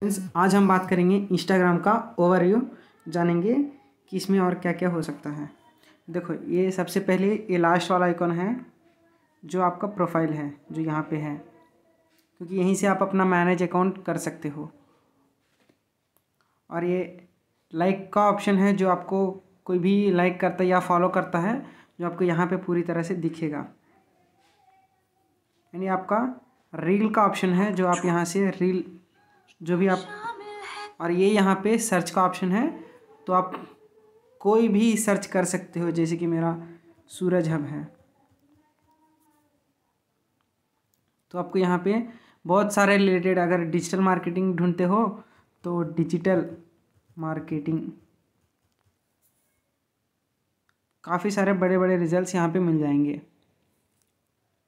friends आज हम बात करेंगे इंस्टाग्राम का ओवरव्यू जानेंगे कि इसमें और क्या क्या हो सकता है देखो ये सबसे पहले ये लास्ट वाला आइकॉन है जो आपका प्रोफाइल है जो यहाँ पे है क्योंकि यहीं से आप अपना मैनेज अकाउंट कर सकते हो और ये लाइक का ऑप्शन है जो आपको कोई भी लाइक करता है या फॉलो करता है जो आपको यहाँ पे पूरी तरह से दिखेगा यानी आपका रील का ऑप्शन है जो आप यहाँ से रील जो भी आप और ये यहाँ पे सर्च का ऑप्शन है तो आप कोई भी सर्च कर सकते हो जैसे कि मेरा सूरज हब है तो आपको यहाँ पे बहुत सारे रिलेटेड अगर डिजिटल मार्केटिंग ढूंढते हो तो डिजिटल मार्केटिंग काफ़ी सारे बड़े बड़े रिजल्ट्स यहाँ पे मिल जाएंगे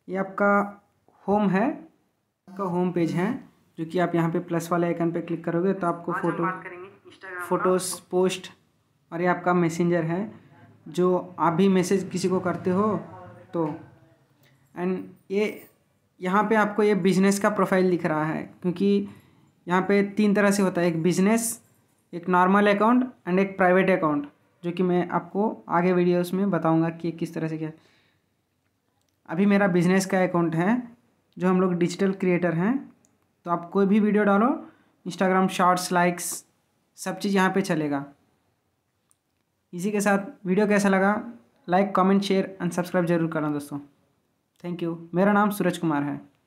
ये आपका होम है आपका होम पेज है जो कि आप यहाँ पे प्लस वाले आइकन पे क्लिक करोगे तो आपको फ़ोटो फोटोस पोस्ट और ये आपका मैसेंजर है जो आप भी मैसेज किसी को करते हो तो एंड ये यहाँ पे आपको ये बिजनेस का प्रोफाइल दिख रहा है क्योंकि यहाँ पे तीन तरह से होता है एक बिजनेस एक नॉर्मल अकाउंट एंड एक प्राइवेट अकाउंट जो कि मैं आपको आगे वीडियोस में बताऊंगा कि किस तरह से क्या अभी मेरा बिजनेस का अकाउंट है जो हम लोग डिजिटल क्रिएटर हैं तो आप कोई भी वीडियो डालो इंस्टाग्राम शॉर्ट्स लाइक्स सब चीज़ यहाँ पे चलेगा इसी के साथ वीडियो कैसा लगा like comment share and subscribe जरूर करना दोस्तों थैंक यू मेरा नाम सूरज कुमार है